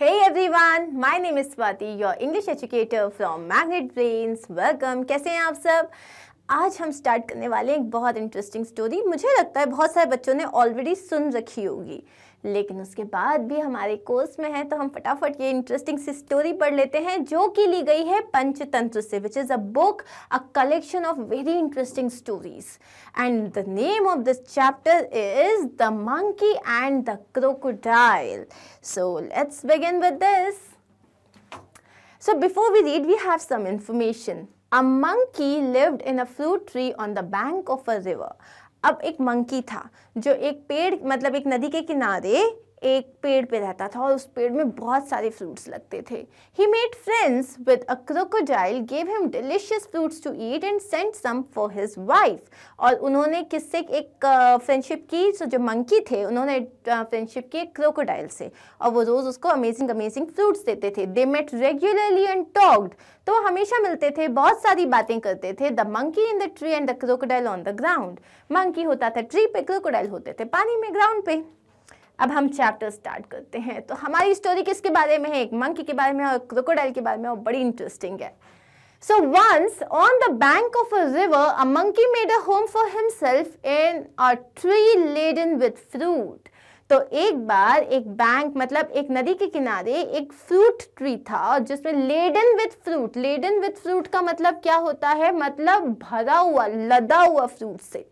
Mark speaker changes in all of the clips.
Speaker 1: Hey everyone, my name is Swati, your English educator from Magnet Brains. Welcome. कैसे हैं आप सब आज हम स्टार्ट करने वाले हैं एक बहुत इंटरेस्टिंग स्टोरी मुझे लगता है बहुत सारे बच्चों ने ऑलरेडी सुन रखी होगी लेकिन उसके बाद भी हमारे कोर्स में है तो हम फटाफट ये इंटरेस्टिंग सी स्टोरी पढ़ लेते हैं जो कि ली गई है पंचतंत्र से which is a book a collection of very interesting stories and the name of this chapter is the monkey and the crocodile so let's begin with this so before we read we have some information A monkey lived in a fruit tree on the bank of a river. अब एक monkey था जो एक पेड़ मतलब एक नदी के किनारे एक पेड़ पे रहता था और उस पेड़ में बहुत सारे फ्रूट्स लगते थे he made friends with a crocodile gave him delicious fruits to eat and send some for his wife और उन्होंने किससे एक फ्रेंडशिप की so जो मंकी थे उन्होंने फ्रेंडशिप की एक क्रोकोडाइल से और वो रोज़ उसको अमेजिंग अमेजिंग फ्रूट्स देते थे they met regularly and talked तो हमेशा मिलते थे बहुत सारी बातें करते थे the monkey in the tree and the crocodile on the ground monkey होता था ट्री पे क्रोकोडाइल होते थे पानी में ग्राउंड पे अब हम चैप्टर स्टार्ट करते हैं तो हमारी स्टोरी किसके बारे में है एक मंकी के बारे में और क्रोकोडाइल के बारे में और बड़ी इंटरेस्टिंग है so once on the bank of a river a monkey made a home for himself in a tree laden with fruit तो एक बार एक बैंक मतलब एक नदी के किनारे एक फ्रूट ट्री था जिसमें laden with fruit laden with fruit का मतलब क्या होता है मतलब भरा हुआ लदा हुआ फ्रूट से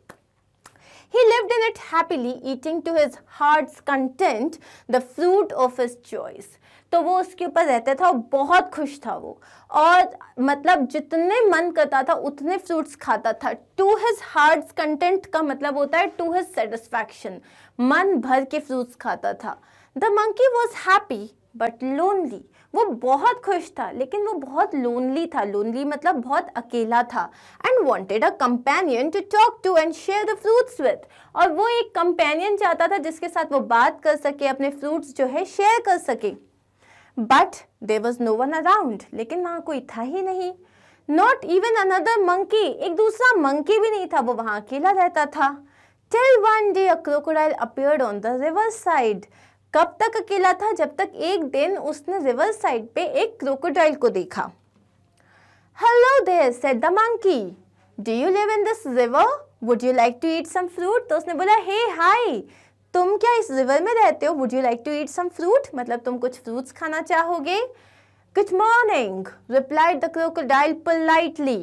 Speaker 1: He lived in it happily, eating to his heart's content the fruit of his choice. तो वो उसके ऊपर रहता था और बहुत खुश था वो और मतलब जितने मन करता था उतने फ्रूट्स खाता था टू हिज हार्ट कंटेंट का मतलब होता है टू हिज सेटिस्फैक्शन मन भर के फ्रूट्स खाता था the monkey was happy but lonely वो बहुत खुश था लेकिन वो बहुत लोनली था लोनली मतलब बहुत अकेला था and wanted a companion to talk to and share the fruits with और वो एक कंपेनियन चाहता था जिसके साथ वो बात कर सके अपने फ्रूट्स जो है शेयर कर सके but there was no one around लेकिन वहाँ कोई था ही नहीं नॉट इवन अनदर मंकी एक दूसरा मंकी भी नहीं था वो वहाँ अकेला रहता था till one day a crocodile on the river side कब तक अकेला था जब तक एक दिन उसने रिवर साइड पे एक क्रोकोडाइल को देखा hello they said the monkey do you live in this river would you like to eat some fruit तो उसने बोला हे hey, तुम क्या इस रिवर में रहते हो would you like to eat some fruit मतलब तुम कुछ फ्रूट्स खाना चाहोगे good morning replied the crocodile politely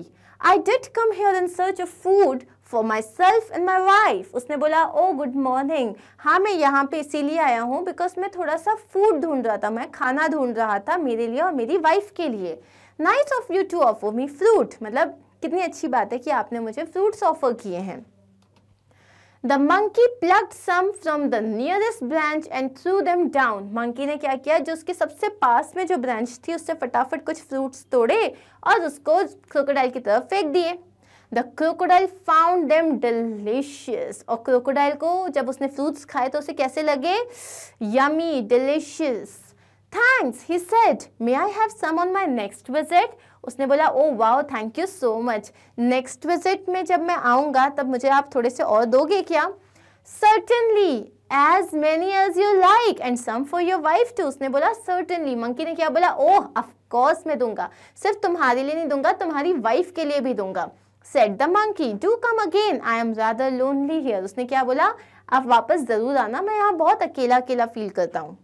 Speaker 1: I did come here in search of food for my self and my wife उसने बोला ओ गुड मॉर्निंग हाँ मैं यहाँ पे इसीलिए आया हूँ बिकॉज मैं थोड़ा सा फूड ढूंढ रहा था मैं खाना ढूंढ रहा था मेरे लिए और मेरी वाइफ के लिए nice of you to offer me fruit मतलब कितनी अच्छी बात है कि आपने मुझे फ्रूट्स ऑफर किए हैं the monkey plucked some from the nearest branch and threw them down monkey ने क्या किया जो उसके सबसे पास में जो ब्रांच थी उससे फटाफट कुछ फ्रूट्स तोड़े और उसको क्रोकोडाइल की तरफ फेंक दिए the crocodile found them delicious और क्रोकोडाइल को जब उसने फ्रूट्स खाए तो उसे कैसे लगे yummy delicious thanks he said may I have some on my next visit उसने बोला oh wow thank you so much next visit में जब मैं आऊँगा तब मुझे आप थोड़े से और दोगे क्या certainly as many as you like and some for your wife too उसने बोला सर्टनली मंकी ने क्या बोला ओह oh, ऑफकोर्स मैं दूंगा सिर्फ तुम्हारे लिए नहीं दूंगा तुम्हारी वाइफ के लिए भी दूंगा said the monkey do come again I am ज्यादा लोनली हेयर उसने क्या बोला आप वापस जरूर आना मैं यहाँ बहुत अकेला अकेला फील करता हूँ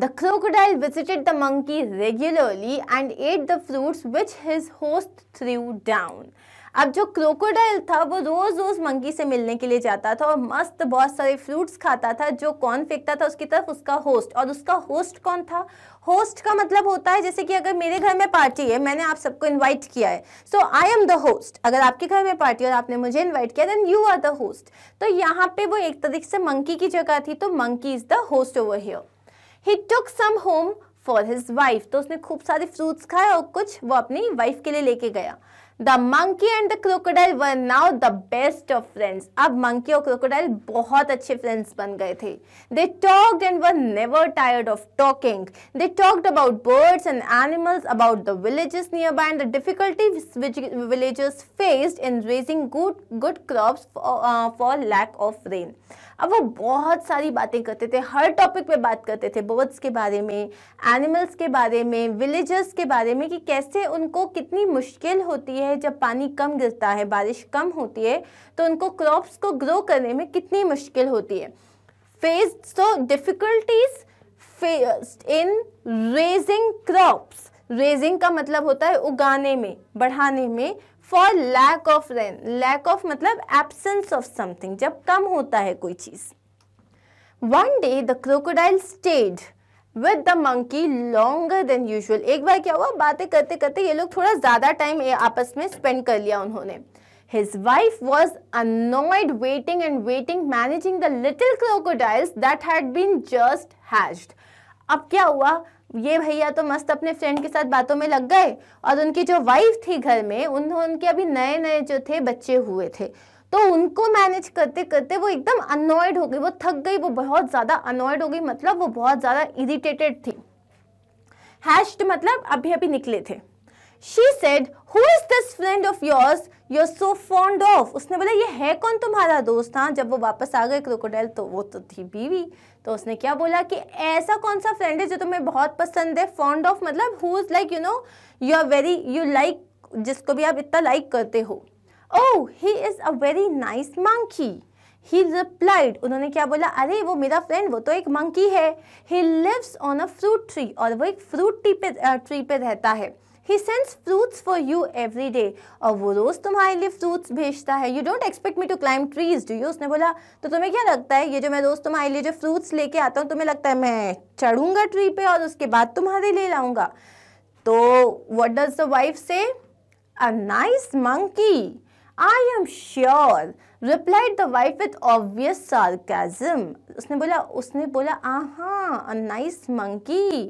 Speaker 1: the crocodile visited the monkey regularly and ate the fruits which his host threw down अब जो क्रोकोडाइल था वो रोज रोज मंकी से मिलने के लिए जाता था और मस्त बहुत सारे फ्रूट्स खाता था जो कौन फेंकता था उसकी तरफ उसका होस्ट और उसका होस्ट कौन था होस्ट का मतलब होता है जैसे कि अगर मेरे घर में पार्टी है मैंने आप सबको इनवाइट किया है so I am the host अगर आपके घर में पार्टी और आपने मुझे इनवाइट किया then you are the host तो यहाँ पे वो एक तरीके से मंकी की जगह थी तो monkey is the host over here he took some home for his wife तो उसने खूब सारे फ्रूट्स खाए और कुछ वो अपनी वाइफ के लिए लेके गया the monkey and the crocodile were now the best of friends अब मंकी और क्रोकोडाइल बहुत अच्छे फ्रेंड्स बन गए थे they talked and were never tired of talking they talked about birds and animals about the villages nearby and the difficulty which faced in raising good good crops for lack of rain अब वो बहुत सारी बातें करते थे हर topic पे बात करते थे बर्ड्स के बारे में एनिमल्स के बारे में विलेजर्स के बारे में कि कैसे उनको कितनी मुश्किल होती है में जब पानी कम गिरता है बारिश कम होती है तो उनको क्रॉप्स को ग्रो करने में कितनी मुश्किल होती है face so difficulties in raising crops raising का मतलब होता है उगाने में बढ़ाने में for lack of rain lack of मतलब एबसेंस ऑफ समथिंग जब कम होता है कोई चीज़ one day the crocodile stayed with the monkey longer than usual एक बार क्या हुआ बातें करते करते ये लोग थोड़ा ज़्यादा टाइम आपस में स्पेंड कर लिया उन्होंने His wife was annoyed waiting and waiting managing the little crocodiles that had been just hatched. अब क्या हुआ ये भैया तो मस्त अपने फ्रेंड के साथ बातों में लग गए और उनकी जो वाइफ थी घर में उन्होंने उनके अभी नए नए जो थे बच्चे हुए थे तो उनको मैनेज करते करते वो एकदम अनॉयड हो गई वो थक गई वो बहुत ज़्यादा अनोयड हो गई मतलब वो बहुत ज़्यादा इरिटेटेड थी हैश्ड मतलब अभी अभी निकले थे she said who is this friend of yours you're so fond of उसने बोला ये है कौन तुम्हारा दोस्त था हाँ, जब वो वापस आ गए क्रोकोडाइल तो वो तो थी बीवी तो उसने क्या बोला कि ऐसा कौन सा फ्रेंड है जो तुम्हें बहुत पसंद है फॉन्ड ऑफ मतलब who is like you know you are very you like जिसको भी आप इतना लाइक करते हो oh he is a very nice monkey he replied उन्होंने क्या बोला अरे वो मेरा फ्रेंड वो तो एक मंकी है he lives on a fruit tree और वो एक फ्रूट ट्री पे ट्री पे रहता है He sends fruits for you every day. और वो रोज़ तुम्हारे लिए फ्रूट्स भेजता है you don't expect me to climb trees do you उसने बोला तो तुम्हें क्या लगता है ये जो मैं रोज़ तुम्हारे लिए जो फ्रूट्स लेके आता हूँ तुम्हें लगता है मैं चढ़ूंगा ट्री पे और उसके बाद तुम्हारे ले लाऊंगा तो what does the wife say a nice monkey I am sure replied the wife with obvious sarcasm उसने बोला उसने बोला आहा नाइस मंकी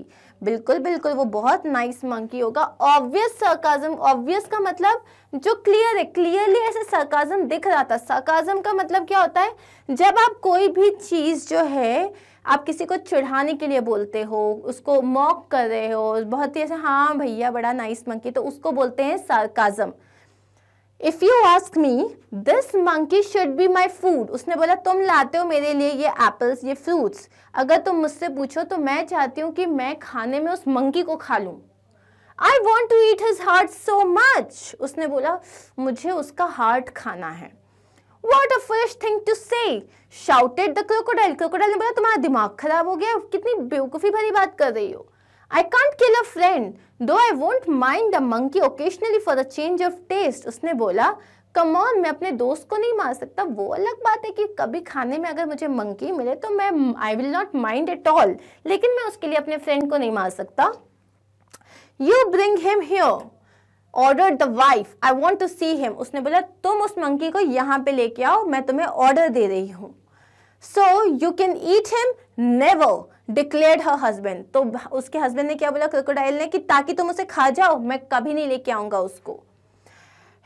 Speaker 1: बिल्कुल बिल्कुल वो बहुत नाइस मंकी होगा ऑब्वियस सरकाजम ऑब्वियस का मतलब जो क्लियर है क्लियरली ऐसे सरकाजम दिख रहा था सरकाजम का मतलब क्या होता है जब आप कोई भी चीज़ जो है आप किसी को चढ़ाने के लिए बोलते हो उसको मॉक कर रहे हो बहुत ही ऐसे हाँ भैया बड़ा नाइस मंकी तो उसको बोलते हैं sarcasm if you ask me this monkey should be my food उसने बोला तुम लाते हो मेरे लिए ये एप्पल्स ये फ्रूट्स अगर तुम मुझसे पूछो तो मैं चाहती हूँ कि मैं खाने में उस मंकी को खा लूँ I want to eat his heart so much उसने बोला मुझे उसका हार्ट खाना है what a fresh thing to say shouted the crocodile crocodile ने बोला तुम्हारा दिमाग खराब हो गया कितनी बेवकूफ़ी भरी बात कर रही हो I can't kill a friend, though I won't mind the monkey occasionally for the change of taste. उसने बोला कम ऑन मैं अपने दोस्त को नहीं मार सकता वो अलग बात है कि कभी खाने में अगर मुझे मंकी मिले तो मैं I will not mind at all लेकिन मैं उसके लिए अपने फ्रेंड को नहीं मार सकता you bring him here order the wife I want to see him उसने बोला तुम उस मंकी को यहाँ पे लेके आओ मैं तुम्हें ऑर्डर दे रही हूँ so you can eat him never declared her husband तो उसके हस्बैंड ने क्या बोला क्रोकोडाइल ने कि ताकि तुम उसे खा जाओ मैं कभी नहीं लेके आऊंगा उसको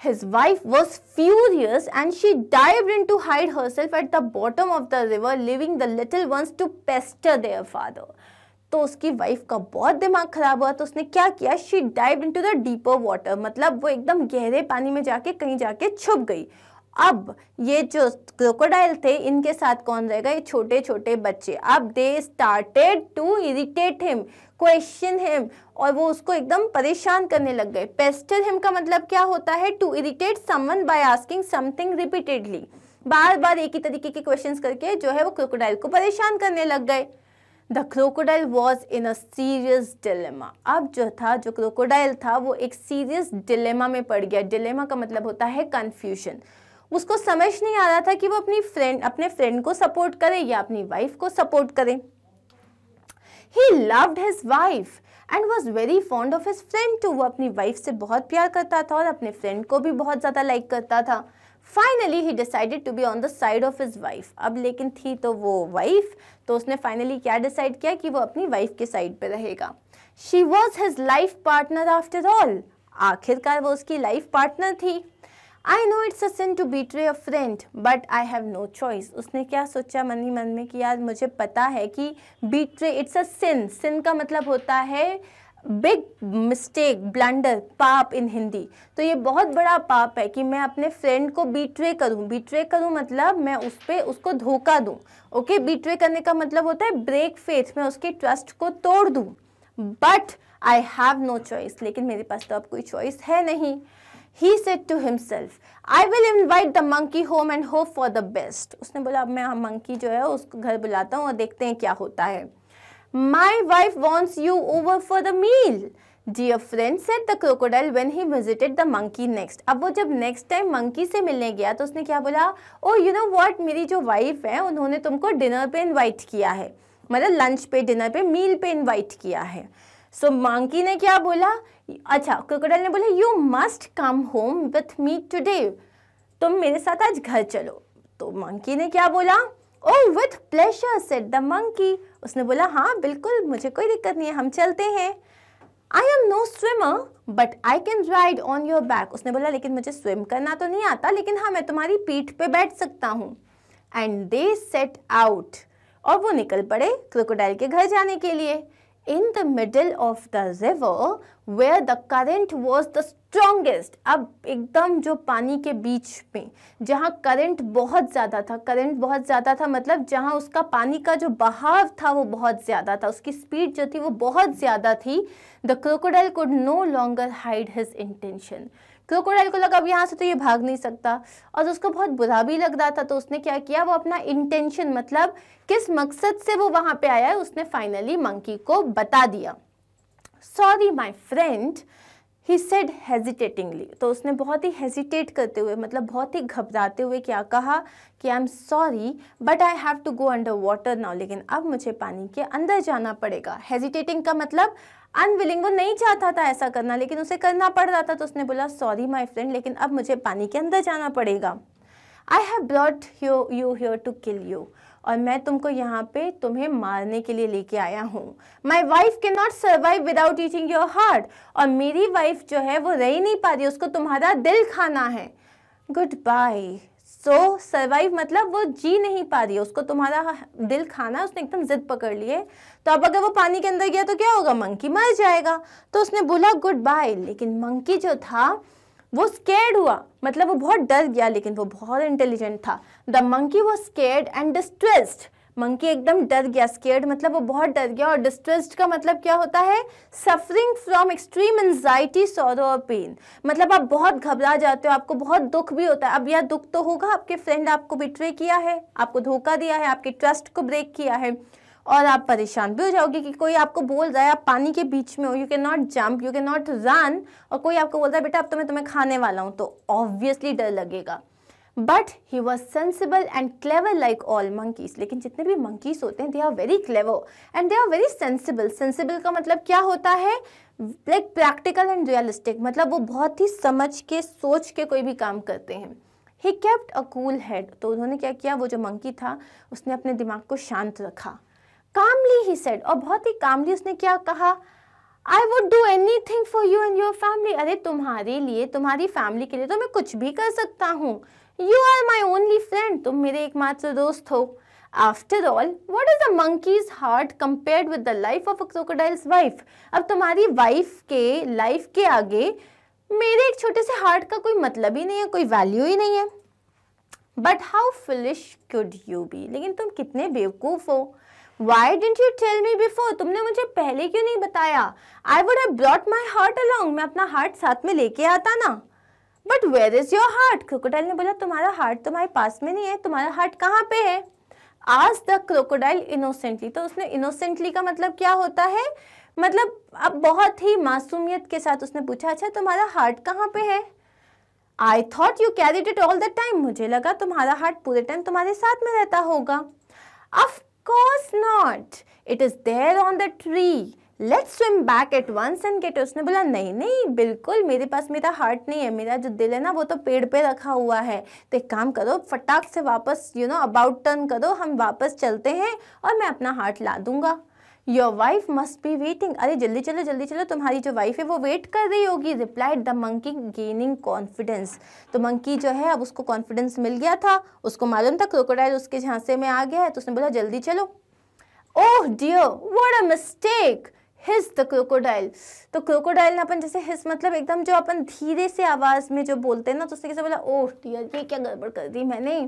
Speaker 1: His wife was furious and she dived in to hide herself at the bottom of the river, leaving the little ones to pester their father. तो उसकी वाइफ का बहुत दिमाग खराब हुआ तो उसने क्या किया she dive into the deeper water मतलब वो एकदम गहरे पानी में जाके कहीं जाके छुप गई अब ये जो क्रोकोडाइल थे इनके साथ कौन रहेगा ये छोटे छोटे बच्चे अब they started to irritate him question him और वो उसको एकदम परेशान करने लग गए पेस्टर हिम का मतलब क्या होता है to irritate someone by asking something repeatedly बार बार एक ही तरीके के क्वेश्चंस करके जो है वो क्रोकोडाइल को परेशान करने लग गए the crocodile was in a serious dilemma अब जो था जो क्रोकोडाइल था वो एक सीरियस डिलेमा में पड़ गया डिलेमा का मतलब होता है कन्फ्यूजन उसको समझ नहीं आ रहा था कि वो अपनी फ्रेंड अपने फ्रेंड को सपोर्ट करे या अपनी वाइफ को सपोर्ट करे he loved his wife and was very fond of his friend too वो अपनी वाइफ से बहुत प्यार करता था और अपने फ्रेंड को भी बहुत ज़्यादा लाइक करता था finally he decided to be on the side of his wife अब लेकिन थी तो वो वाइफ तो उसने फाइनली क्या डिसाइड किया कि वो अपनी वाइफ के साइड पर रहेगा she was his life partner after all आखिरकार वो उसकी लाइफ पार्टनर थी I know it's a sin to betray a friend but I have no choice उसने क्या सोचा मन ही मन में कि यार मुझे पता है कि बीट्रे इट्स अ सिन सिन का मतलब होता है बिग मिस्टेक ब्लंडर पाप इन हिंदी तो ये बहुत बड़ा पाप है कि मैं अपने फ्रेंड को बीट्रे करूं बीट्रे करूं मतलब मैं उस पर उसको धोखा दूं ओके बीट्रे करने का मतलब होता है ब्रेक फेथ मैं उसके ट्रस्ट को तोड़ दूं but I have no choice लेकिन मेरे पास तो अब कोई चॉइस है नहीं he said to himself I will invite the monkey home and hope for the best उसने बोला अब मैं मंकी जो है उसको घर बुलाता हूँ और देखते हैं क्या होता है my wife wants you over for the meal dear friend said the crocodile when he visited the monkey next अब वो जब नेक्स्ट टाइम मंकी से मिलने गया तो उसने क्या बोला ओ यू नो वॉट मेरी जो वाइफ है उन्होंने तुमको डिनर पे इनवाइट किया है मतलब लंच पे डिनर पे मील पे इनवाइट किया है सो so, मंकी ने क्या बोला अच्छा क्रोकोडाइल ने बोला you must come home with me today तुम मेरे साथ आज घर चलो तो मंकी ने क्या बोला oh with pleasure said the monkey उसने बोला हाँ बिल्कुल मुझे कोई दिक्कत नहीं है हम चलते हैं I am no swimmer but I can ride on your back उसने बोला लेकिन मुझे स्विम करना तो नहीं आता लेकिन हाँ मैं तुम्हारी पीठ पे बैठ सकता हूँ एंड दे सेट आउट और वो निकल पड़े क्रोकोडाइल के घर जाने के लिए in the middle of the river where the current was the strongest अब एकदम जो पानी के बीच में जहाँ करंट बहुत ज़्यादा था करंट बहुत ज़्यादा था मतलब जहाँ उसका पानी का जो बहाव था वो बहुत ज़्यादा था उसकी स्पीड जो थी वो बहुत ज़्यादा थी the crocodile could no longer hide his intention crocodile को लगा अब यहाँ से तो ये भाग नहीं सकता और उसको बहुत बुरा भी लग रहा था तो उसने क्या किया वो अपना इंटेंशन मतलब किस मकसद से वो वहाँ पर आया है उसने फाइनली मंकी को बता दिया sorry my friend he said hesitatingly तो उसने बहुत ही हेजिटेट करते हुए मतलब बहुत ही घबराते हुए क्या कहा कि I am sorry but I have to go under water now लेकिन अब मुझे पानी के अंदर जाना पड़ेगा हेजिटेटिंग का मतलब अनविलिंग वो नहीं चाहता था ऐसा करना लेकिन उसे करना पड़ रहा था तो उसने बोला सॉरी माई फ्रेंड लेकिन अब मुझे पानी के अंदर जाना पड़ेगा I have brought you you here to kill you और मैं तुमको यहाँ पे तुम्हें मारने के लिए लेके आया हूँ my wife can not survive without eating your heart और मेरी वाइफ जो है वो रह नहीं पा रही उसको तुम्हारा दिल खाना है गुड बाय सो सर्वाइव मतलब वो जी नहीं पा रही है उसको तुम्हारा दिल खाना उसने एकदम जिद पकड़ लिए तो अब अगर वो पानी के अंदर गया तो क्या होगा मंकी मर जाएगा तो उसने बोला गुड बाय लेकिन मंकी जो था वो स्केर्ड हुआ मतलब वो बहुत डर गया लेकिन वो बहुत इंटेलिजेंट था द मंकी वो स्केर्ड एंड डिस्ट्रेस्ड मंकी एकदम डर गया स्केर्ड मतलब वो बहुत डर गया और डिस्ट्रेस्ड का मतलब क्या होता है suffering from extreme anxiety sorrow और पेन मतलब आप बहुत घबरा जाते हो आपको बहुत दुख भी होता है अब यह दुख तो होगा आपके फ्रेंड आपको बिट्रे किया है आपको धोखा दिया है आपके ट्रस्ट को ब्रेक किया है और आप परेशान भी हो जाओगे कि कोई आपको बोल रहा है आप पानी के बीच में हो you can not jump you can not run और कोई आपको बोल रहा है बेटा अब तो मैं तुम्हें खाने वाला हूँ तो ऑब्वियसली डर लगेगा but he was sensible and clever like all monkeys लेकिन जितने भी मंकीज होते हैं they are very clever and they are very sensible sensible का मतलब क्या होता है लाइक प्रैक्टिकल एंड रियलिस्टिक मतलब वो बहुत ही समझ के सोच के कोई भी काम करते हैं he kept a cool head तो उन्होंने क्या किया वो जो मंकी था उसने अपने दिमाग को शांत रखा कामली ही सेड और बहुत ही कामली उसने क्या कहा I would do anything for you and your family अरे तुम्हारे लिए तुम्हारी फैमिली के लिए तो मैं कुछ भी कर सकता हूँ you are my only friend तुम मेरे एकमात्र दोस्त हो after all what is a monkey's heart compare with the life of a crocodile's wife अब तुम्हारी वाइफ के लाइफ के आगे मेरे एक छोटे से हार्ट का कोई मतलब ही नहीं है कोई वैल्यू ही नहीं है but how foolish could you be लेकिन तुम कितने बेवकूफ़ हो why didn't you tell me before तुमने मुझे पहले क्यों नहीं बताया I would have brought my heart along मैं अपना हार्ट साथ में लेके आता ना but where is your heart crocodile ने बोला तुम्हारा हार्ट तुम्हारे पास में नहीं है तुम्हारा हार्ट कहाँ पे है आज द क्रोकोडाइल इनोसेंटली तो उसने इनोसेंटली का मतलब क्या होता है मतलब अब बहुत ही मासूमियत के साथ उसने पूछा अच्छा तुम्हारा हार्ट कहाँ पे है I thought you carried it all the time मुझे लगा तुम्हारा हार्ट पूरे टाइम तुम्हारे साथ में रहता होगा of course not. It is there on the tree. Let's swim back at once and get उसने बोला नहीं नहीं बिल्कुल मेरे पास मेरा हार्ट नहीं है मेरा जो दिल है ना वो तो पेड़ पे रखा हुआ है तो एक काम करो फटाक से वापस यू नो अबाउट टर्न करो हम वापस चलते हैं और मैं अपना हार्ट ला दूंगा your wife must be waiting अरे जल्दी चलो जल्दी चलो तुम्हारी जो वाइफ है वो वेट कर रही होगी replied the monkey gaining confidence तो मंकी जो है अब उसको कॉन्फिडेंस मिल गया था उसको मालूम था क्रोकोडाइल उसके झांसे में आ गया है तो उसने बोला जल्दी चलो oh dear what a mistake his the crocodile तो क्रोकोडाइल ने अपन जैसे हिज मतलब एकदम जो अपन धीरे से आवाज़ में जो बोलते हैं ना तो उसने कैसे बोला ओह oh डियर ये क्या गड़बड़ कर दी मैंने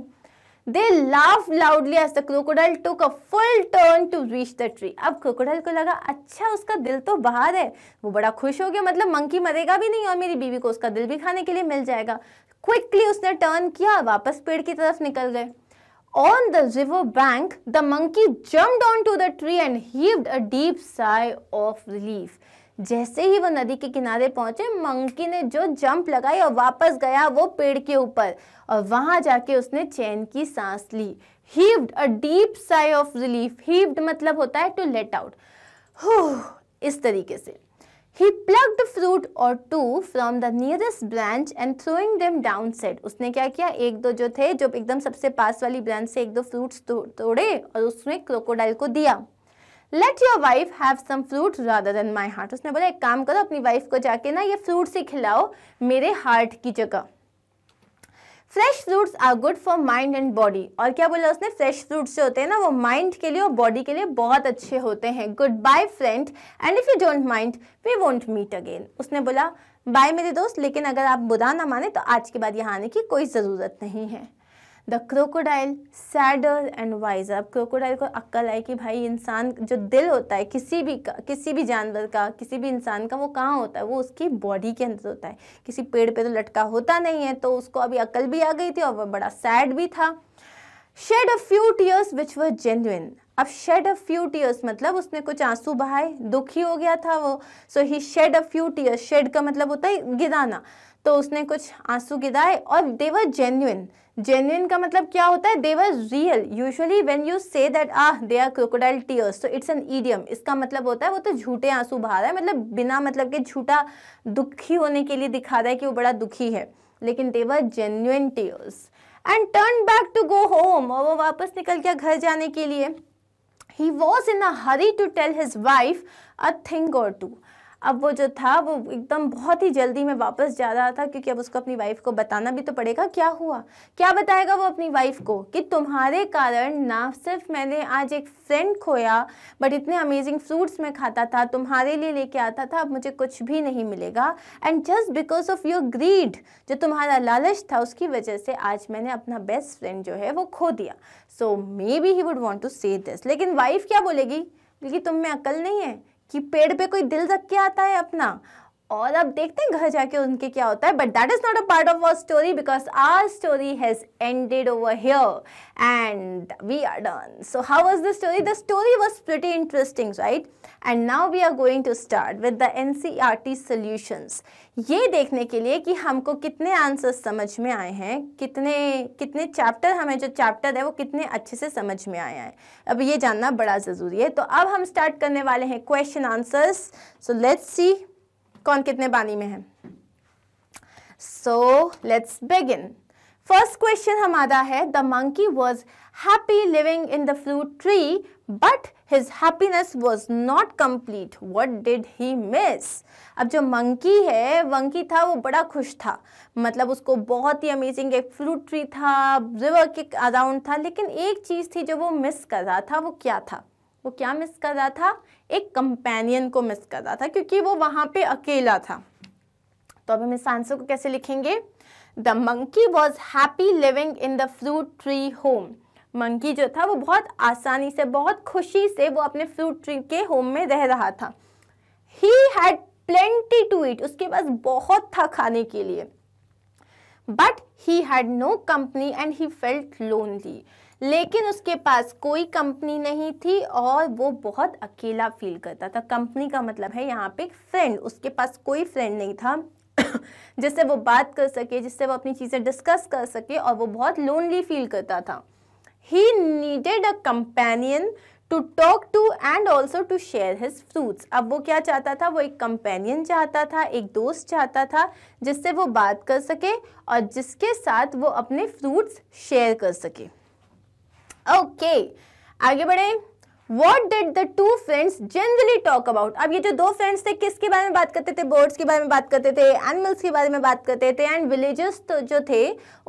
Speaker 1: they laugh loudly as the crocodile took a full turn to reach the tree अब क्रोकोडाइल को लगा अच्छा उसका दिल तो बाहर है वो बड़ा खुश हो गया मतलब मंकी मरेगा भी नहीं और मेरी बीवी को उसका दिल भी खाने के लिए मिल जाएगा क्विकली उसने टर्न किया वापस पेड़ की तरफ निकल गए On the river bank, the monkey jumped onto the tree and heaved a deep sigh of relief. जैसे ही वो नदी के किनारे पहुंचे मंकी ने जो जंप लगाई और वापस गया वो पेड़ के ऊपर और वहां जाके उसने चैन की सांस ली heaved a deep sigh of relief heaved मतलब होता है टू लेट आउट इस तरीके से he the fruit or two from the nearest branch and throwing them down said उसने क्या किया एक दो जो थे जो एकदम सबसे पास वाली ब्रांच से एक दो फ्रूट्स तोड़े और उसने क्रोकोडाइल को दिया let your wife have some fruit rather than my heart उसने बोला एक काम करो अपनी वाइफ को जाके ना ये फ्रूट से खिलाओ मेरे हार्ट की जगह fresh fruits are good for mind and body और क्या बोला उसने फ्रेश फ्रूट्स जो होते हैं ना वो माइंड के लिए और बॉडी के लिए बहुत अच्छे होते हैं goodbye friend and if you don't mind we won't meet again उसने बोला बाय मेरे दोस्त लेकिन अगर आप बुरा ना माने तो आज के बाद यहाँ आने की कोई ज़रूरत नहीं है the crocodile sadder and wiser अब क्रोकोडाइल को अक्ल आई कि भाई इंसान जो दिल होता है किसी भी का किसी भी जानवर का किसी भी इंसान का वो कहाँ होता है वो उसकी बॉडी के अंदर होता है किसी पेड़ पे तो लटका होता नहीं है तो उसको अभी अक्ल भी आ गई थी और वह बड़ा सैड भी था shed a few tears which were genuine अब शेड अ फ्यू टीयर्स मतलब उसने कुछ आंसू बहाए दुखी हो गया था वो so he shed a few tears shed का मतलब होता है गिराना तो उसने कुछ आंसू गिराए और देवर जेन्युन जेन्युन का मतलब क्या होता है they were real usually when you say that ah they are crocodile tears so it's an idiom इसका मतलब होता है वो तो झूठे आंसू बहा रहा है मतलब बिना मतलब के झूठा दुखी होने के लिए दिखा रहा है कि वो बड़ा दुखी है लेकिन they were were genuine tears and turn back to go home और वो वापस निकल गया घर जाने के लिए he was in a hurry to tell his wife a thing or two अब वो जो था वो एकदम बहुत ही जल्दी में वापस जा रहा था क्योंकि अब उसको अपनी वाइफ को बताना भी तो पड़ेगा क्या हुआ क्या बताएगा वो अपनी वाइफ को कि तुम्हारे कारण ना सिर्फ मैंने आज एक फ्रेंड खोया बट इतने अमेजिंग फ्रूट्स में खाता था तुम्हारे लिए लेके आता था अब मुझे कुछ भी नहीं मिलेगा and just because of your greed जो तुम्हारा लालच था उसकी वजह से आज मैंने अपना बेस्ट फ्रेंड जो है वो खो दिया so maybe he would want to say this लेकिन वाइफ क्या बोलेगी क्योंकि तुम में अकल नहीं है कि पेड़ पे कोई दिल रख के आता है अपना और अब देखते हैं घर जाके उनके क्या होता है but that is not a part of our story because our story has ended over here and we are done so how was the story the story was pretty interesting right and now we are going to start with the T solutions ये देखने के लिए कि हमको कितने answers समझ में आए हैं कितने कितने चैप्टर हमें जो चैप्टर है वो कितने अच्छे से समझ में आए हैं अब ये जानना बड़ा ज़रूरी है तो अब हम स्टार्ट करने वाले हैं question answers so let's see कौन कितने पानी में है so let's begin first question हमारा है the monkey was happy living in the fruit tree but his happiness was not complete what did he miss अब जो मंकी है वंकी था वो बड़ा खुश था मतलब उसको बहुत ही अमेजिंग एक फ्रूट ट्री था रिवर के अराउंड था लेकिन एक चीज़ थी जो वो मिस कर रहा था वो क्या था वो क्या मिस कर रहा था एक कंपेनियन को मिस कर रहा था क्योंकि वो वहां पे अकेला था तो अब हम इस आंसर को कैसे लिखेंगे the monkey was happy living in the fruit tree home monkey जो था वो बहुत आसानी से बहुत खुशी से वो अपने फ्रूट ट्री के होम में रह रहा था he had plenty to eat उसके पास बहुत था खाने के लिए but he had no company and he felt lonely लेकिन उसके पास कोई कंपनी नहीं थी और वो बहुत अकेला फील करता था कंपनी का मतलब है यहाँ पे फ्रेंड उसके पास कोई फ्रेंड नहीं था जिससे वो बात कर सके जिससे वो अपनी चीज़ें डिस्कस कर सके और वो बहुत लोनली फील करता था he needed a companion to talk to and also to share his fruits अब वो क्या चाहता था वो एक कंपेनियन चाहता था एक दोस्त चाहता था जिससे वो बात कर सके और जिसके साथ वो अपने फ्रूट्स शेयर कर सके ओके okay. आगे बढ़े what did the two friends generally talk about अब ये जो दो फ्रेंड्स थे किसके बारे में बात करते थे बर्ड्स के बारे में बात करते थे एनिमल्स के बारे में बात करते थे एंड विलेजेस तो जो थे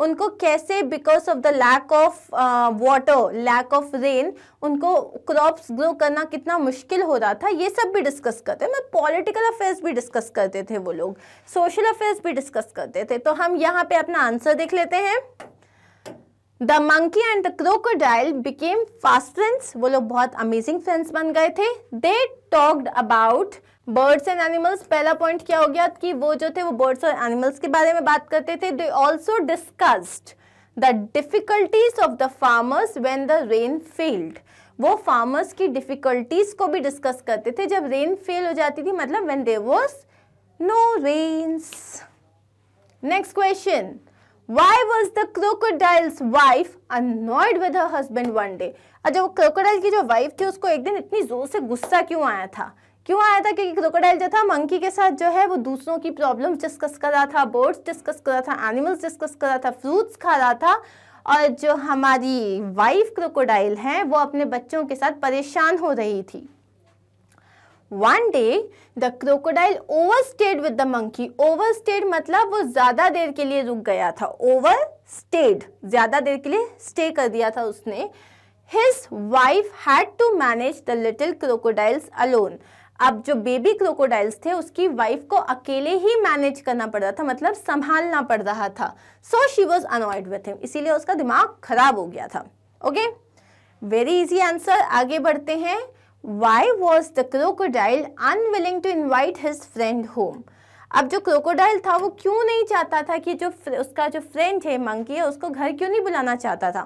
Speaker 1: उनको कैसे because of the lack of water lack of rain उनको क्रॉप्स ग्रो करना कितना मुश्किल हो रहा था ये सब भी डिस्कस करते मैं पॉलिटिकल अफेयर्स भी डिस्कस करते थे वो लोग सोशल अफेयर्स भी डिस्कस करते थे तो हम यहाँ पे अपना आंसर देख लेते हैं the monkey and the crocodile became fast friends वो लोग बहुत अमेजिंग फ्रेंड्स बन गए थे they talked about birds and animals पहला पॉइंट क्या हो गया कि वो जो थे वो बर्ड्स और एनिमल्स के बारे में बात करते थे they also discussed the difficulties of the farmers when the rain failed वो फार्मर्स की डिफिकल्टीज को भी डिस्कस करते थे जब रेन फेल हो जाती थी मतलब when there was no rains next question why was the crocodile's wife annoyed with her husband one day अच्छा वो क्रोकोडाइल की जो वाइफ थी उसको एक दिन इतनी जोर से गुस्सा क्यों आया था क्यों आया था क्योंकि क्रोकोडाइल जो था मंकी के साथ जो है वो दूसरों की प्रॉब्लम डिस्कस कर रहा था बर्ड्स डिस्कस कर रहा था एनिमल्स डिस्कस कर रहा था फ्रूट्स खा रहा था और जो हमारी वाइफ क्रोकोडाइल है वो अपने बच्चों के साथ परेशान हो रही थी One day the crocodile overstayed with the monkey overstayed मतलब वो ज़्यादा देर के लिए रुक गया था ओवर स्टेड ज़्यादा देर के लिए स्टे कर दिया था उसने His wife had to manage the little crocodiles alone अब जो बेबी क्रोकोडाइल्स थे उसकी वाइफ को अकेले ही मैनेज करना पड़ रहा था मतलब संभालना पड़ रहा था so she was annoyed with him इसीलिए उसका दिमाग खराब हो गया था ओके वेरी इजी आंसर आगे बढ़ते हैं why was the crocodile unwilling to invite his friend home अब जो क्रोकोडाइल था वो क्यों नहीं चाहता था कि जो उसका जो फ्रेंड है मंकी है उसको घर क्यों नहीं बुलाना चाहता था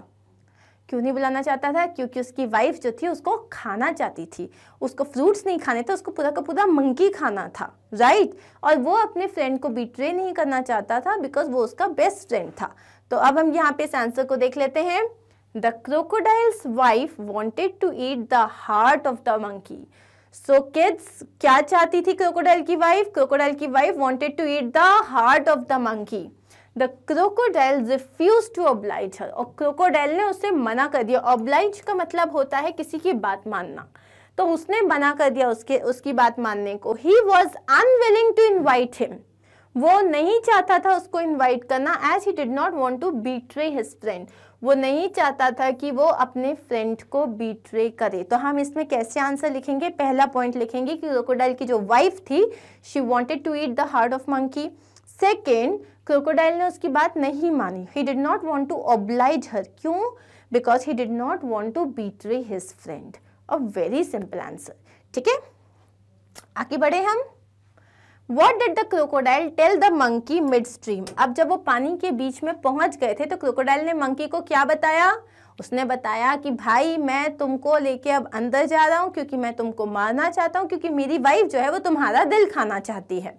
Speaker 1: क्यों नहीं बुलाना चाहता था क्योंकि उसकी वाइफ जो थी उसको खाना चाहती थी उसको फ्रूट्स नहीं खाने थे उसको पूरा का पूरा मंकी खाना था राइट और वो अपने फ्रेंड को बिट्रे नहीं करना चाहता था बिकॉज वो उसका बेस्ट फ्रेंड था तो अब हम यहाँ पे इस आंसर को देख लेते हैं The crocodile's wife wanted to eat the heart of the monkey. So kids, क्या चाहती थी crocodile की wife crocodile की wife wanted to eat the heart of the monkey. the crocodile refused to oblige her और crocodile ने उसे मना कर दिया oblige का मतलब होता है किसी की बात मानना तो उसने मना कर दिया उसके उसकी बात मानने को he was unwilling to invite him वो नहीं चाहता था उसको इन्वाइट करना as he did not want to betray his friend वो नहीं चाहता था कि वो अपने फ्रेंड को बीट्रे करे तो हम इसमें कैसे आंसर लिखेंगे पहला पॉइंट लिखेंगे कि क्रोकोडाइल की जो वाइफ थी she wanted to eat the heart of monkey second crocodile ने उसकी बात नहीं मानी he did not want to oblige her क्यों because he did not want to betray his friend a very simple answer ठीक है आगे बढ़े हम what did the crocodile tell the monkey midstream अब जब वो पानी के बीच में पहुंच गए थे तो क्रोकोडाइल ने मंकी को क्या बताया उसने बताया कि भाई मैं तुमको लेके अब अंदर जा रहा हूँ क्योंकि मैं तुमको मारना चाहता हूँ क्योंकि मेरी वाइफ जो है वो तुम्हारा दिल खाना चाहती है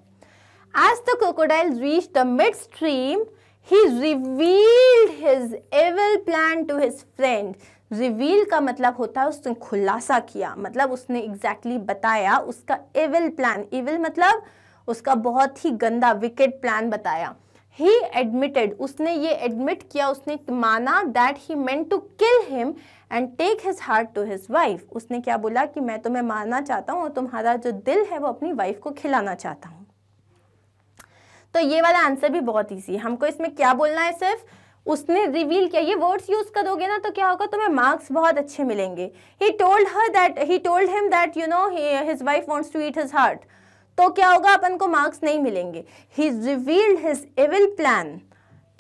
Speaker 1: as the crocodile reach the midstream he revealed his evil plan to his friend reveal का मतलब होता है उसने खुलासा किया मतलब उसने एग्जैक्टली exactly बताया उसका एविल प्लान एविल मतलब उसका बहुत ही गंदा विकेट प्लान बताया ही एडमिटेड उसने ये एडमिट किया उसने माना that he meant to kill him and take his heart to his wife उसने क्या बोला कि मैं तुम्हें मारना चाहता हूँ और तुम्हारा जो दिल है वो अपनी वाइफ को खिलाना चाहता हूँ तो ये वाला आंसर भी बहुत ईजी है हमको इसमें क्या बोलना है सिर्फ उसने रिवील किया ये वर्ड्स यूज करोगे ना तो क्या होगा तुम्हें मार्क्स बहुत अच्छे मिलेंगे he told her that he told him that you know his wife wants to eat his heart तो क्या होगा अपन को मार्क्स नहीं मिलेंगे he revealed his evil plan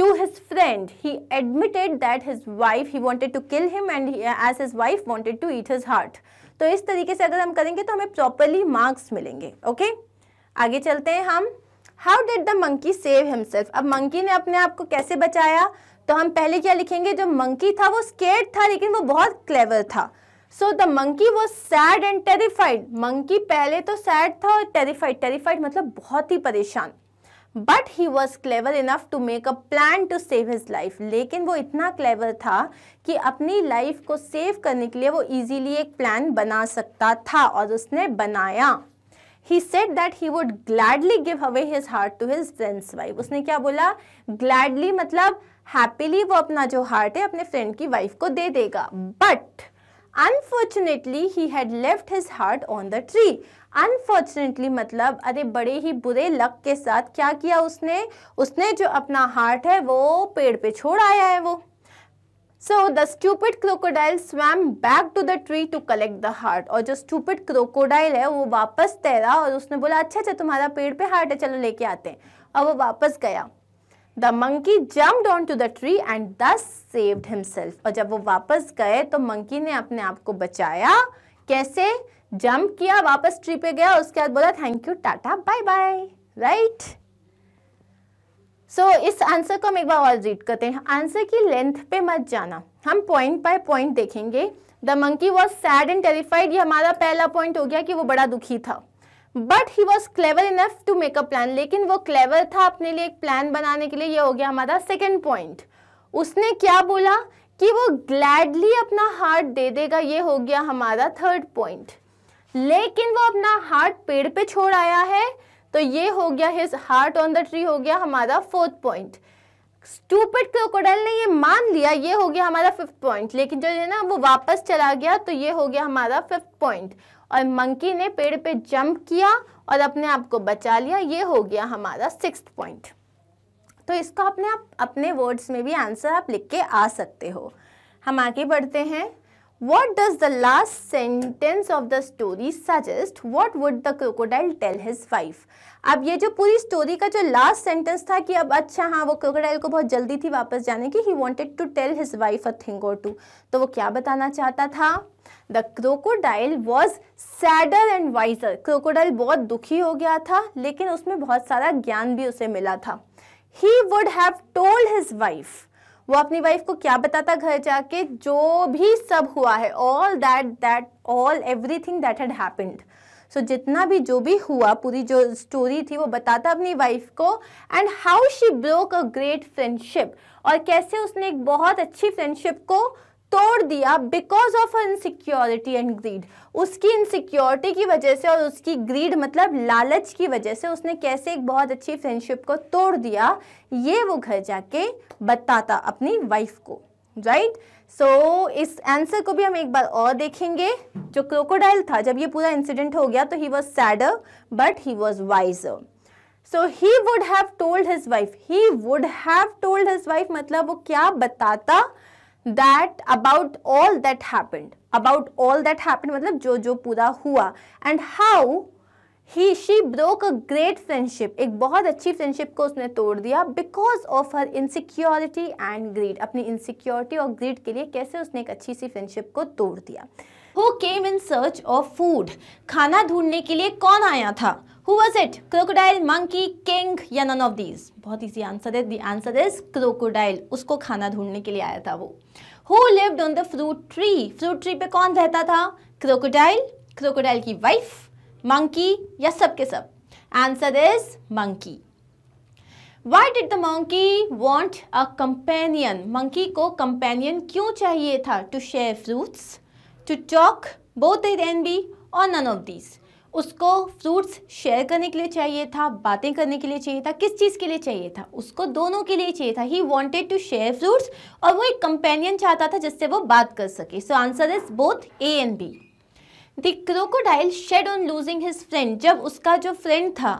Speaker 1: to his friend he admitted that his wife he wanted to kill him and he, as his wife wanted to eat his heart तो इस तरीके से अगर हम करेंगे तो हमें प्रॉपरली मार्क्स मिलेंगे ओके okay? आगे चलते हैं हम how did the monkey save himself अब मंकी ने अपने आप को कैसे बचाया तो हम पहले क्या लिखेंगे जो मंकी था वो स्केट था लेकिन वो बहुत क्लेवर था so the monkey was sad and terrified monkey पहले तो सैड था और टेरिफाइड टेरिफाइड मतलब बहुत ही परेशान but he was clever enough to make a plan to save his life लेकिन वो इतना क्लेवर था कि अपनी लाइफ को सेव करने के लिए वो ईजीली एक प्लान बना सकता था और उसने बनाया he said that he would gladly give away his heart to his friend's wife उसने क्या बोला ग्लैडली मतलब हैप्पीली वो अपना जो हार्ट है अपने फ्रेंड की वाइफ को दे देगा but unfortunately he had left his heart on the tree unfortunately मतलब अरे बड़े ही बुरे लक के साथ क्या किया उसने उसने जो अपना हार्ट है वो पेड़ पे छोड़ आया है वो so the stupid crocodile swam back to the tree to collect the heart और जो स्टूपिड क्रोकोडाइल है वो वापस तैरा और उसने बोला अच्छा अच्छा तुम्हारा पेड़ पे हार्ट है चलो लेके आते हैं और वो वापस गया the monkey jump down to the tree and thus saved himself और जब वो वापस गए तो मंकी ने अपने आप को बचाया कैसे जम्प किया वापस ट्री पे गया उसके बाद बोला thank you tata bye bye right so इस आंसर को हम एक बार और रीड करते हैं आंसर की लेंथ पे मत जाना हम पॉइंट बाय पॉइंट देखेंगे the monkey was sad and terrified ये हमारा पहला पॉइंट हो गया कि वो बड़ा दुखी था but he was clever enough to make a plan लेकिन वो क्लेवर था अपने लिए एक प्लान बनाने के लिए ये हो गया हमारा सेकेंड पॉइंट उसने क्या बोला कि वो ग्लैडली अपना हार्ट दे देगा ये हो गया हमारा थर्ड पॉइंट लेकिन वो अपना हार्ट पेड़ पे छोड़ आया है तो ये हो गया his heart on the tree हो गया हमारा फोर्थ पॉइंट स्टूपिड क्रोकोडाइल ने ये मान लिया ये हो गया हमारा फिफ्थ पॉइंट लेकिन जो है ना वो वापस चला गया तो ये हो गया हमारा फिफ्थ पॉइंट और मंकी ने पेड़ पे जंप किया और अपने आप को बचा लिया ये हो गया हमारा सिक्स पॉइंट तो इसको अपने आप अपने वर्ड्स में भी आंसर आप लिख के आ सकते हो हम आगे बढ़ते हैं What does the last sentence of the story suggest? What would the crocodile tell his wife? अब ये जो पूरी स्टोरी का जो लास्ट सेंटेंस था कि अब अच्छा हाँ वो क्रोकोडाइल को बहुत जल्दी थी वापस जाने की he wanted to tell his wife a thing or two तो वो क्या बताना चाहता था the crocodile was sadder and wiser crocodile बहुत दुखी हो गया था लेकिन उसमें बहुत सारा ज्ञान भी उसे मिला था he would have told his wife वो अपनी वाइफ को क्या बताता घर जाके जो भी सब हुआ है all that that all everything that had happened so जितना भी जो भी हुआ पूरी जो स्टोरी थी वो बताता अपनी वाइफ को and how she broke a great friendship और कैसे उसने एक बहुत अच्छी फ्रेंडशिप को तोड़ दिया because of insecurity and greed उसकी इनसिक्योरिटी की वजह से और उसकी ग्रीड मतलब लालच की वजह से उसने कैसे एक बहुत अच्छी फ्रेंडशिप को तोड़ दिया ये वो घर जाके बताता अपनी वाइफ को राइट right? सो so, इस आंसर को भी हम एक बार और देखेंगे जो क्रोकोडाइल था जब ये पूरा इंसिडेंट हो गया तो he was sad but he was wise so he would have told his wife he would have told his wife मतलब वो क्या बताता that about all that happened about all that happened मतलब जो जो पूरा हुआ and how he she broke a great friendship एक बहुत अच्छी फ्रेंडशिप को उसने तोड़ दिया because of her insecurity and greed अपनी इनसिक्योरिटी और ग्रीड के लिए कैसे उसने एक अच्छी सी फ्रेंडशिप को तोड़ दिया who came in search of food खाना ढूंढने के लिए कौन आया था Who was it? Crocodile, monkey, king या none of these? बहुत इजी आंसर है. The answer is crocodile. उसको खाना ढूंढने के लिए आया था वो Who lived on the fruit tree? Fruit tree पे कौन रहता था Crocodile, crocodile की wife, monkey या सब के सब Answer is monkey. Why did the monkey want a companion? Monkey को companion क्यों चाहिए था To share fruits, to talk, both they then be or none of these. उसको फ्रूट्स शेयर करने के लिए चाहिए था बातें करने के लिए चाहिए था किस चीज़ के लिए चाहिए था उसको दोनों के लिए चाहिए था he wanted to share fruits और वो एक कंपेनियन चाहता था जिससे वो बात कर सके so answer is both A and B the crocodile shed on losing his friend जब उसका जो फ्रेंड था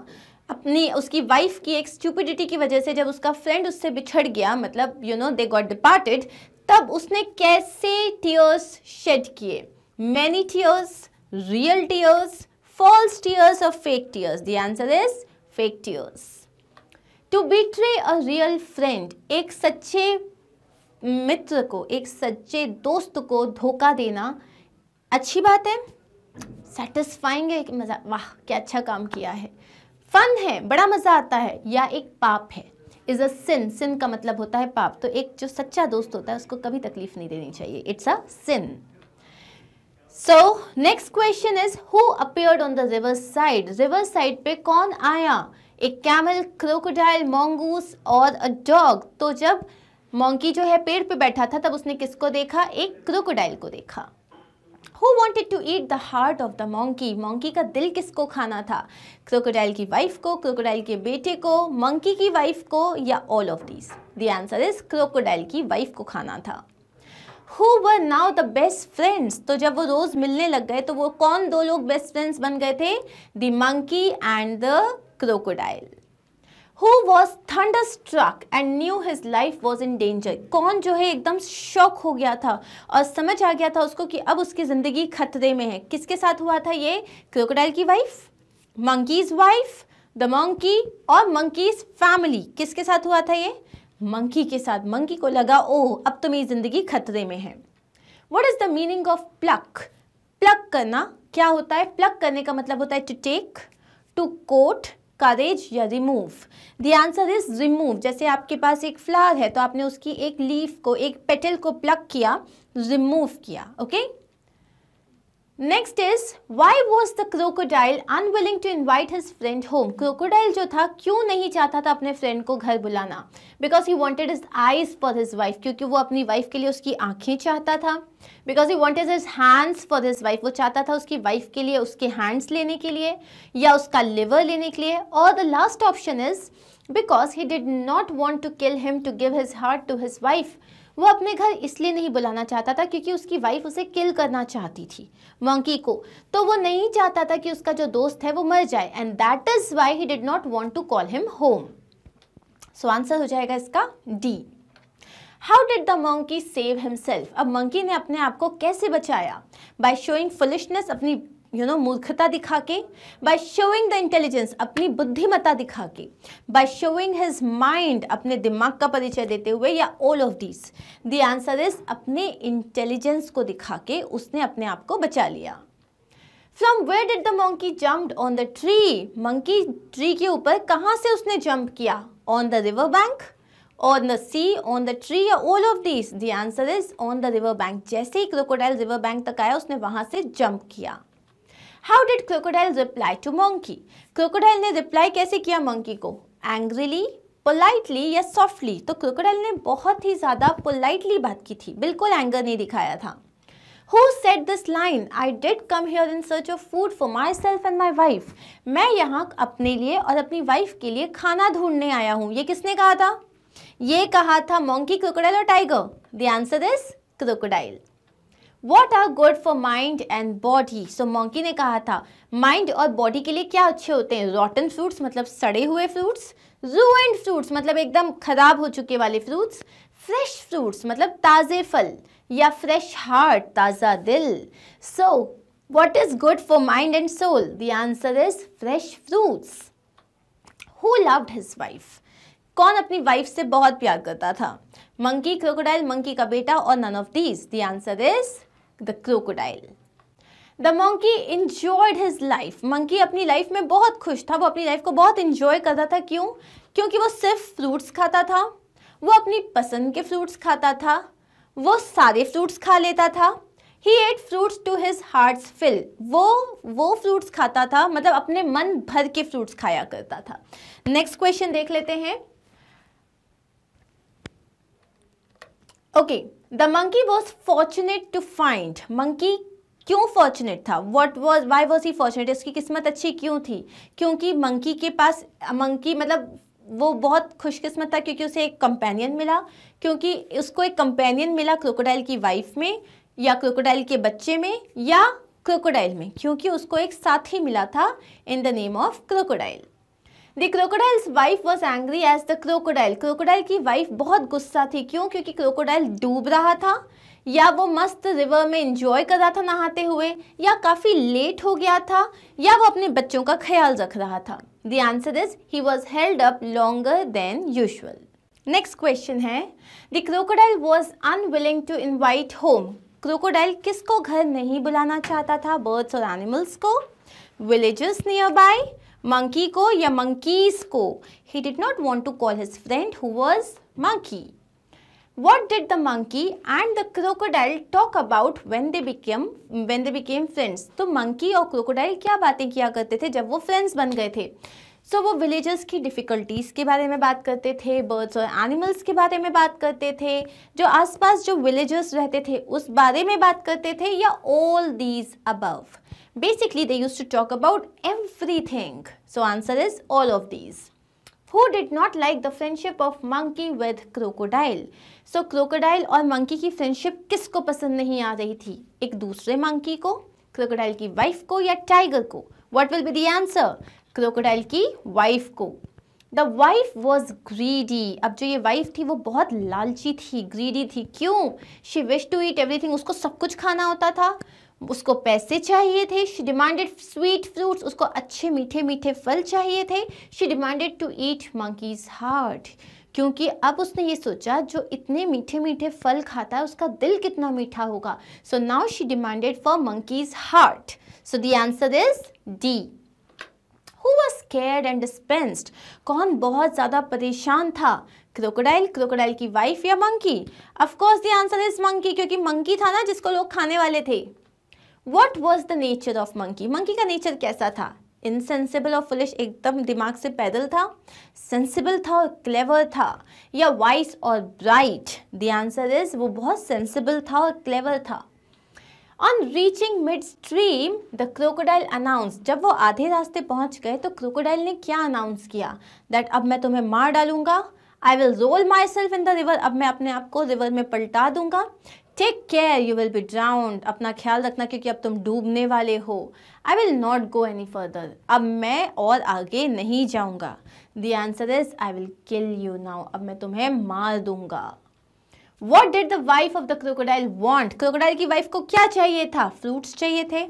Speaker 1: अपनी उसकी वाइफ की एक स्टूपिडिटी की वजह से जब उसका फ्रेंड उससे बिछड़ गया मतलब you know they got departed तब उसने कैसे टीयर्स शेड किए many tears real tears false tears or fake tears? The answer is fake tears. To betray a real friend, एक सच्चे मित्र को एक सच्चे दोस्त को धोखा देना अच्छी बात है सेटिस्फाइंग है कि मज़ा वाह क्या अच्छा काम किया है फन है बड़ा मज़ा आता है या एक पाप है इज़ अ सिन सिन का मतलब होता है पाप तो एक जो सच्चा दोस्त होता है उसको कभी तकलीफ नहीं देनी चाहिए it's a sin so next question is who appeared on the river side river side पे कौन आया एक कैमल क्रोकोडाइल मोंगूस और अ डॉग तो जब मोंकी जो है पेड़ पे बैठा था तब उसने किसको देखा एक क्रोकोडाइल को देखा who wanted to eat the heart of the monkey monkey का दिल किसको खाना था क्रोकोडाइल की वाइफ को क्रोकोडाइल के बेटे को मंकी की वाइफ को या all of these the answer is crocodile की वाइफ को खाना था who were now the best friends तो जब वो रोज़ मिलने लग गए तो वो कौन दो लोग बेस्ट फ्रेंड्स बन गए थे the monkey and the crocodile who was thunder struck and knew his life was in danger कौन जो है एकदम शॉक हो गया था और समझ आ गया था उसको कि अब उसकी ज़िंदगी खतरे में है किसके साथ हुआ था ये क्रोकोडाइल की wife monkey's wife the monkey और मंकीज़ फैमिली किसके साथ हुआ था ये मंकी के साथ मंकी को लगा ओह अब तो मेरी ज़िंदगी खतरे में है what is the meaning of pluck pluck करना क्या होता है प्लक करने का मतलब होता है to take to coat courage या remove the answer is remove जैसे आपके पास एक फ्लावर है तो आपने उसकी एक लीफ को एक पेटल को प्लक किया रिमूव किया okay okay? Next is why was the crocodile unwilling to invite his friend home crocodile जो था क्यों नहीं चाहता था अपने फ्रेंड को घर बुलाना because he wanted his eyes for his wife क्योंकि वो अपनी वाइफ के लिए उसकी आंखें चाहता था because he wanted his hands for his wife वो चाहता था उसकी वाइफ के लिए उसके हैंड्स लेने के लिए या उसका लिवर लेने के लिए और the last option is because he did not want to kill him to give his heart to his wife वो अपने घर इसलिए नहीं बुलाना चाहता था क्योंकि उसकी वाइफ उसे किल करना चाहती थी मंकी को तो वो नहीं चाहता था कि उसका जो दोस्त है वो मर जाए and that is why he did not want to call him home so answer हो जाएगा इसका D how did the monkey save himself अब मंकी ने अपने आप को कैसे बचाया बाई शोइंग फुलिशनेस अपनी यू नो मूर्खता दिखा के बाय शोइंग द इंटेलिजेंस अपनी बुद्धिमत्ता दिखा के बाय शोइंग हिज माइंड अपने दिमाग का परिचय देते हुए या all of this the answer is अपने इंटेलिजेंस को दिखा के उसने अपने आप को बचा लिया from where did the monkey jumped on the tree monkey tree के ऊपर कहाँ से उसने जम्प किया on the river bank on the sea on the tree या all of this the answer is on the river bank जैसे ही crocodile river bank तक आया उसने वहाँ से जम्प किया how did crocodile reply to monkey crocodile ने रिप्लाई कैसे किया मंकी को एंग्रीली पोलाइटली या सॉफ्टली तो क्रोकोडाइल ने बहुत ही ज़्यादा पोलाइटली बात की थी बिल्कुल एंगर नहीं दिखाया था who said this line I did come here in search of food for my self and my wife मैं यहाँ अपने लिए और अपनी वाइफ के लिए खाना ढूंढने आया हूँ ये किसने कहा था ये कहा था मोंकी क्रोकोडाइल और tiger the answer is crocodile what are good for mind and body so monkey ने कहा था माइंड और बॉडी के लिए क्या अच्छे होते हैं रॉटन फ्रूट्स मतलब सड़े हुए फ्रूट्स जू एंड फ्रूट्स मतलब एकदम ख़राब हो चुके वाले फ्रूट्स फ्रेश फ्रूट्स मतलब ताज़े फल या फ्रेश हार्ट ताज़ा दिल so what is good for mind and soul the answer is fresh fruits who loved his wife कौन अपनी वाइफ से बहुत प्यार करता था मंकी क्रोकोडाइल मंकी का बेटा और none of these the answer is the crocodile the monkey enjoyed his life monkey अपनी लाइफ में बहुत खुश था वो अपनी लाइफ को बहुत इंजॉय करता था क्यों क्योंकि वो सिर्फ फ्रूट्स खाता था वो अपनी पसंद के फ्रूट्स खाता था वो सारे फ्रूट्स खा लेता था he ate fruits to his hearts fill वो वो फ्रूट्स खाता था मतलब अपने मन भर के फ्रूट्स खाया करता था नेक्स्ट क्वेश्चन देख लेते हैं okay okay. The monkey was fortunate to find monkey क्यों फॉर्चुनेट था what was why was he fortunate इसकी किस्मत अच्छी क्यों थी क्योंकि मंकी के पास मंकी मतलब वो बहुत खुशकिस्मत था क्योंकि उसे एक कंपेनियन मिला क्योंकि उसको एक कंपेनियन मिला क्रोकोडाइल की वाइफ में या क्रोकोडाइल के बच्चे में या क्रोकोडाइल में क्योंकि उसको एक साथी मिला था in the name of crocodile the crocodile's wife was angry as the crocodile crocodile की वाइफ बहुत गुस्सा थी क्यों क्योंकि क्रोकोडाइल डूब रहा था या वो मस्त रिवर में इंजॉय कर रहा था नहाते हुए या काफ़ी लेट हो गया था या वो अपने बच्चों का ख्याल रख रहा था the answer is he was held up longer than usual next question है the crocodile was unwilling to invite home crocodile किसको घर नहीं बुलाना चाहता था बर्ड्स और एनिमल्स को विलेजेस नियर बाई मंकी को या मंकीज को he did not want to call his friend who was monkey what did the monkey and the crocodile talk about when they became when they became friends तो monkey और crocodile क्या बातें किया करते थे जब वो फ्रेंड्स बन गए थे सो so, वो विलेजर्स की डिफ़िकल्टीज़ के बारे में बात करते थे बर्ड्स और एनिमल्स के बारे में बात करते थे जो आसपास जो विलेजर्स रहते थे उस बारे में बात करते थे या all these above Basically, they used to talk about everything. So answer is all of these. Who did not like the friendship of monkey with crocodile? So crocodile aur monkey ki friendship kisko pasand nahi aa rahi thi ek dusre monkey ko crocodile ki wife ko ya tiger ko What will be the answer? crocodile ki wife ko the wife was greedy अब जो ये wife थी वो बहुत लालची थी greedy थी क्यों she wish to eat everything उसको सब कुछ खाना होता था उसको पैसे चाहिए थे शी डिमांडेड स्वीट फ्रूट्स उसको अच्छे मीठे मीठे फल चाहिए थे she demanded to eat monkey's heart क्योंकि अब उसने ये सोचा जो इतने मीठे मीठे फल खाता है उसका दिल कितना मीठा होगा so now she demanded for monkey's heart so the answer is D who was cared and dispensed कौन बहुत ज़्यादा परेशान था क्रोकोडाइल क्रोकोडाइल की वाइफ या monkey of course the answer is monkey क्योंकि मंकी था ना जिसको लोग खाने वाले थे what was the nature of monkey monkey का नेचर कैसा था इनसेंसिबल और फुलिश एकदम दिमाग से पैदल था सेंसिबल था और क्लेवर था या वाइस और ब्राइट द आंसर इज वो बहुत सेंसिबल था और क्लेवर था on reaching mid stream the crocodile announce जब वो आधे रास्ते पहुंच गए तो क्रोकोडाइल ने क्या अनाउंस किया दैट अब मैं तुम्हें मार डालूंगा I will roll my self in the river अब मैं अपने आप को रिवर में पलटा दूंगा take care you will be drowned अपना ख्याल रखना क्योंकि अब तुम डूबने वाले हो I will not go any further अब मैं और आगे नहीं जाऊँगा the answer is I will kill you now अब मैं तुम्हें मार दूंगा what did the wife of the crocodile want crocodile की वाइफ को क्या चाहिए था फ्रूट्स चाहिए थे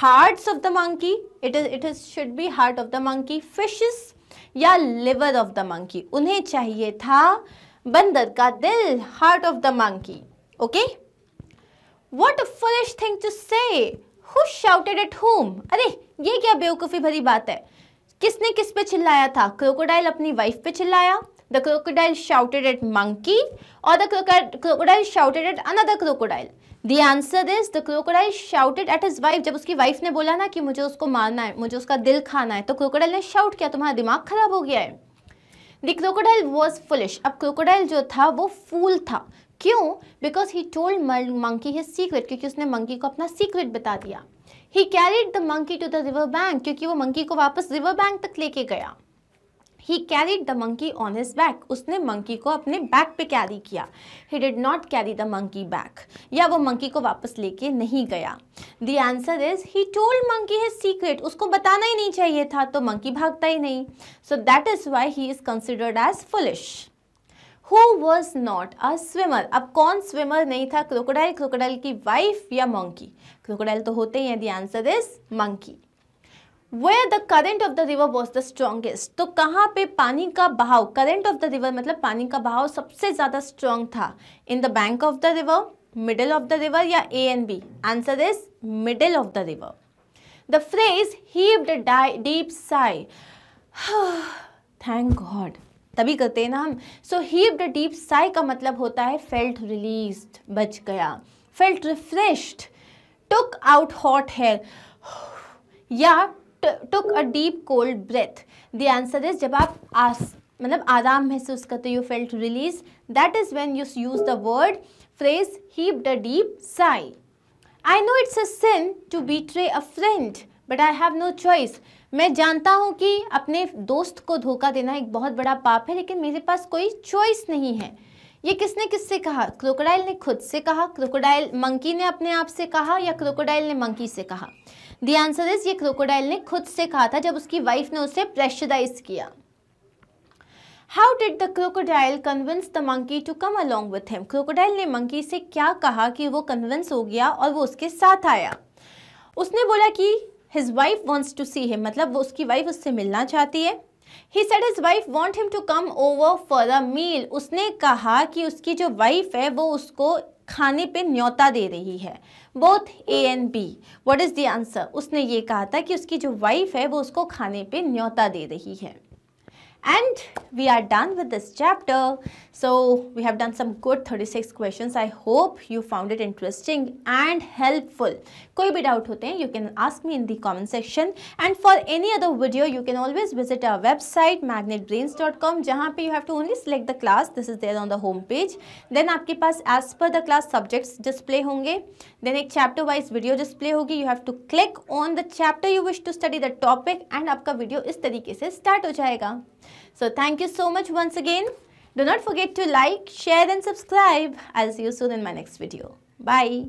Speaker 1: heart of the monkey it is it is should be heart of the monkey fish या लिवर ऑफ द मंकी उन्हें चाहिए था बंदर का दिल heart of the monkey okay what a foolish thing to say who shouted at home अरे ये क्या बेवकूफ़ी भरी बात है किसने किस पे चिल्लाया था क्रोकोडाइल अपनी वाइफ पे चिल्लाया the crocodile shouted at monkey और the crocodile shouted at another crocodile the answer is the crocodile shouted at his wife जब उसकी वाइफ ने बोला ना कि मुझे उसको मारना है मुझे उसका दिल खाना है तो क्रोकोडाइल ने शाउट किया तुम्हारा दिमाग खराब हो गया है द क्रोकोडाइल वॉज फुलिश अब क्रोकोडाइल जो था वो फूल था क्यों because he told monkey his secret क्योंकि उसने मंकी को अपना सीक्रेट बता दिया he carried the monkey to the river bank क्योंकि वो मंकी को वापस रिवर बैंक तक लेके गया he carried the monkey on his back उसने मंकी को अपने बैक पे कैरी किया he did not carry the monkey back या वो मंकी को वापस लेके नहीं गया the answer is he told monkey his secret उसको बताना ही नहीं चाहिए था तो मंकी भागता ही नहीं so that is why he is considered as foolish who was not a swimmer अब कौन स्विमर नहीं था क्रोकोडाइल क्रोकोडाइल की वाइफ या मंकी क्रोकोडाइल तो होते ही यदि answer is monkey where the current of the river was the strongest तो कहाँ पे पानी का बहाव करेंट ऑफ द रिवर मतलब पानी का बहाव सबसे ज़्यादा स्ट्रॉन्ग था in the bank of the river middle of the river या A and B answer is middle of the river the phrase heaved deep sigh thank god तभी करते हैं ना हम so heave the deep sigh का मतलब होता है फेल्ट रिलीज बच गया felt refreshed took out hot air या took a deep cold breath the answer is जब आप आस मतलब आराम महसूस करते you felt release that is when you use the word phrase heave the deep sigh I know it's a sin to betray a friend but I have no choice मैं जानता हूँ कि अपने दोस्त को धोखा देना एक बहुत बड़ा पाप है लेकिन मेरे पास कोई चॉइस नहीं है ये किसने किससे कहा क्रोकोडाइल ने खुद से कहा क्रोकोडाइल मंकी ने अपने आप से कहा या क्रोकोडाइल ने मंकी से कहा दी आंसर इज ये क्रोकोडाइल ने खुद से कहा था जब उसकी वाइफ ने उसे प्रेशराइज किया how did the crocodile convince the monkey to come along with him crocodile ने मंकी से क्या कहा कि वो कन्विंस हो गया और वो उसके साथ आया उसने बोला कि his wife wants to see him मतलब वो उसकी वाइफ उससे मिलना चाहती है he said his wife want him to come over for a meal उसने कहा कि उसकी जो वाइफ है वो उसको खाने पे न्योता दे रही है both A and B what is the answer उसने ये कहा था कि उसकी जो वाइफ है वो उसको खाने पे न्योता दे रही है and we are done with this chapter so we have done some good 36 questions i hope you found it interesting and helpful koi bhi doubt hote hain you can ask me in the comment section and for any other video you can always visit our website magnetbrains.com jahan pe you have to only select the class this is there on the home page then aapke paas as per the class subjects display honge then ek chapter wise video display hogi you have to click on the chapter you wish to study the topic and aapka video is tarike se start ho jayega so thank you so much once again. Do not forget to like, share and subscribe. I'll see you soon in my next video. Bye.